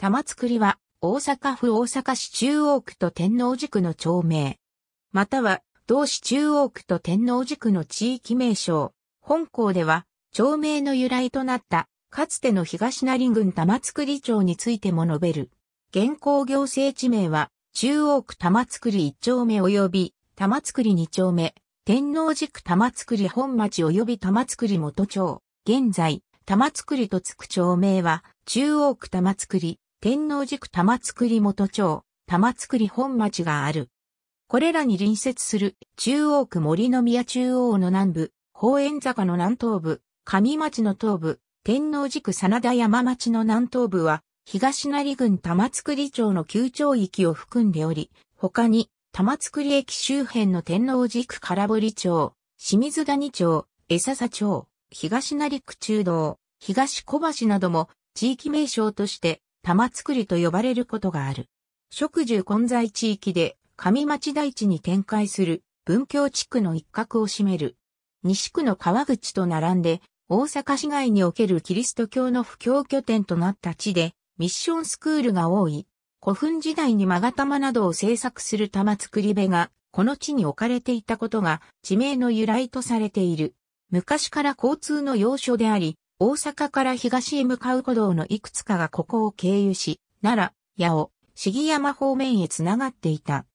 玉造は、大阪府大阪市中央区と天王寺区の町名。または、同市中央区と天王寺区の地域名称。本校では、町名の由来となった、かつての東成郡玉造町についても述べる。現行行政地名は、中央区玉造1丁目及び、玉造2丁目、天王寺区玉造本町及び玉造元町。現在、玉造とつく町名は、中央区玉造、天皇寺区玉造元町、玉造本町がある。これらに隣接する中央区森の宮中央の南部、宝円坂の南東部、上町の東部、天皇寺区真田山町の南東部は、東成郡玉造町の旧町域を含んでおり、他に玉造駅周辺の天皇寺区空堀町、清水谷町、江笹町、東成区中道、東小橋なども地域名称として玉造りと呼ばれることがある。植樹混在地域で上町大地に展開する文教地区の一角を占める。西区の川口と並んで大阪市外におけるキリスト教の布教拠点となった地でミッションスクールが多い。古墳時代に勾玉などを制作する玉造り部がこの地に置かれていたことが地名の由来とされている。昔から交通の要所であり、大阪から東へ向かう歩道のいくつかがここを経由し、奈良、八尾、杉山方面へ繋がっていた。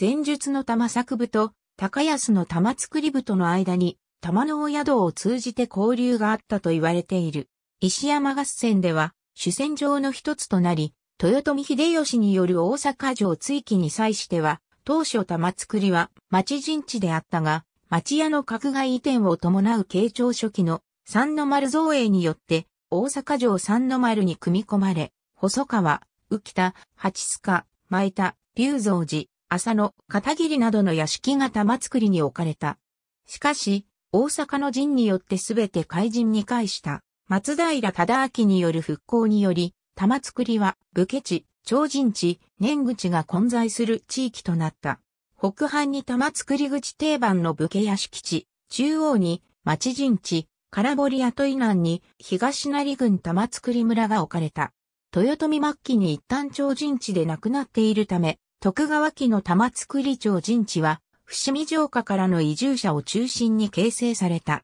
前述の玉作部と高安の玉作り部との間に玉の尾宿を通じて交流があったと言われている。石山合戦では主戦場の一つとなり、豊臣秀吉による大阪城追記に際しては、当初玉作りは町陣地であったが、町屋の格外移転を伴う慶長初期の三の丸造営によって、大阪城三の丸に組み込まれ、細川、浮田、八須賀、前田、龍造寺、浅野、片桐などの屋敷が玉造りに置かれた。しかし、大阪の陣によってすべて怪人に返した、松平忠明による復興により、玉造りは武家地、超人地、年口が混在する地域となった。北半に玉造り口定番の武家屋敷地、中央に町陣地、空堀跡以南に東成郡玉造村が置かれた。豊臣末期に一旦超人地で亡くなっているため、徳川家の玉造超人地は、伏見城下からの移住者を中心に形成された。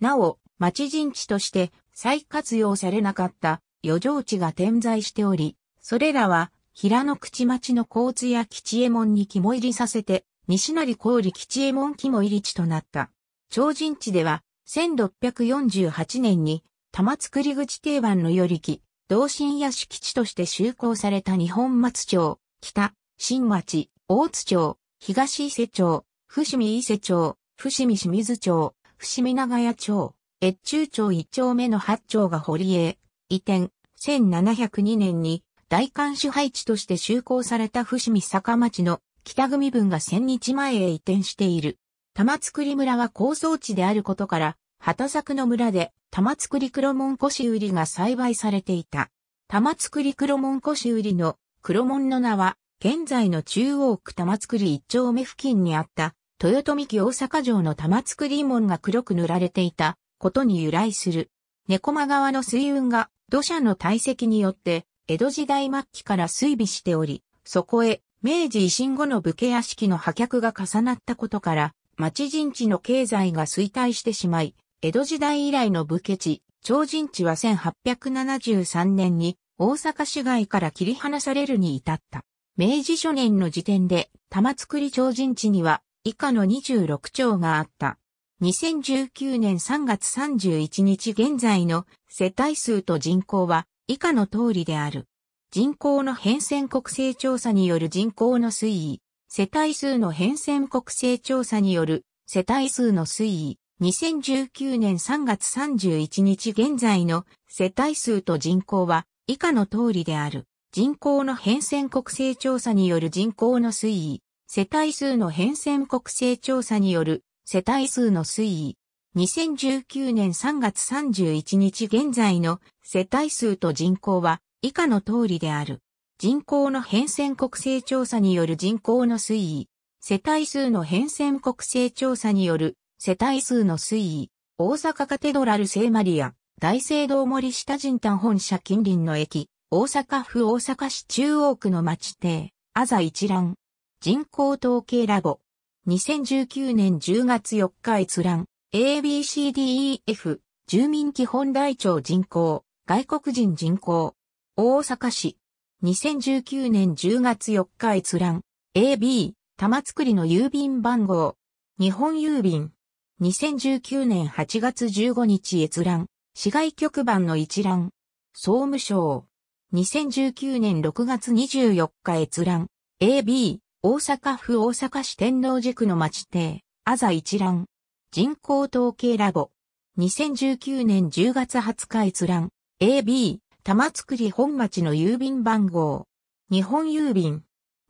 なお、町人地として再活用されなかった余剰地が点在しており、それらは平野口町の交通や吉右衛門に肝入りさせて、西成郡吉右衛門肝入り地となった。超人地では、1648年に玉造口定番のり木、同心屋敷地として就航された日本松町、北、新町、大津町、東伊勢町、伏見伊勢町、伏見清水町、伏見長屋町、越中町一丁目の八丁が堀江、移転、1702年に大官主配地として就航された伏見坂町の北組分が千日前へ移転している。玉造村は高層地であることから、畑作の村で玉造黒門越売りが栽培されていた。玉造黒門越売りの黒門の名は、現在の中央区玉造一丁目付近にあった豊臣家大阪城の玉造門が黒く塗られていたことに由来する。猫間川の水運が土砂の堆積によって江戸時代末期から水尾しており、そこへ明治維新後の武家屋敷の破却が重なったことから町陣地の経済が衰退してしまい、江戸時代以来の武家地、超陣地は1873年に大阪市街から切り離されるに至った。明治初年の時点で玉造り超人地には以下の26町があった。2019年3月31日現在の世帯数と人口は以下の通りである。人口の変遷国勢調査による人口の推移。世帯数の変遷国勢調査による世帯数の推移、2019年3月31日現在の世帯数と人口は以下の通りである。人口の変遷国勢調査による人口の推移、世帯数の変遷国勢調査による世帯数の推移、2019年3月31日現在の世帯数と人口は以下の通りである。人口の変遷国勢調査による人口の推移、世帯数の変遷国勢調査による世帯数の推移、大阪カテドラル聖マリア、大聖堂森下人丹本社近隣の駅、大阪府大阪市中央区の町邸、あざ一覧、人口統計ラボ、2019年10月4日閲覧、ABCDEF、住民基本台帳人口、外国人人口、大阪市、2019年10月4日閲覧。AB、玉作りの郵便番号。日本郵便。2019年8月15日閲覧。市外局番の一覧。総務省。2019年6月24日閲覧。AB、大阪府大阪市天王寺区の町邸。あざ一覧。人口統計ラボ。2019年10月20日閲覧。AB、玉造本町の郵便番号。日本郵便。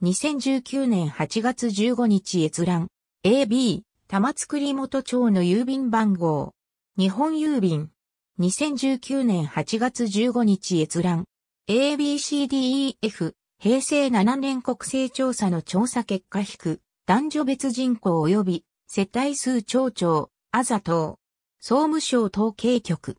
2019年8月15日閲覧。AB、玉造元町の郵便番号。日本郵便。2019年8月15日閲覧。ABCDEF、平成7年国勢調査の調査結果引く、男女別人口及び世帯数町長、あざと総務省統計局。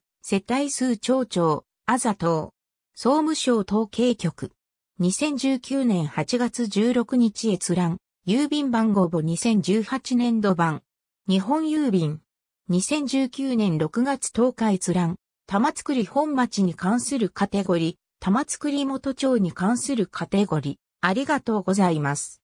世帯数町長、あざと総務省統計局。2019年8月16日閲覧。郵便番号簿2018年度版。日本郵便。2019年6月10日閲覧。玉造本町に関するカテゴリー。玉造元町に関するカテゴリー。ありがとうございます。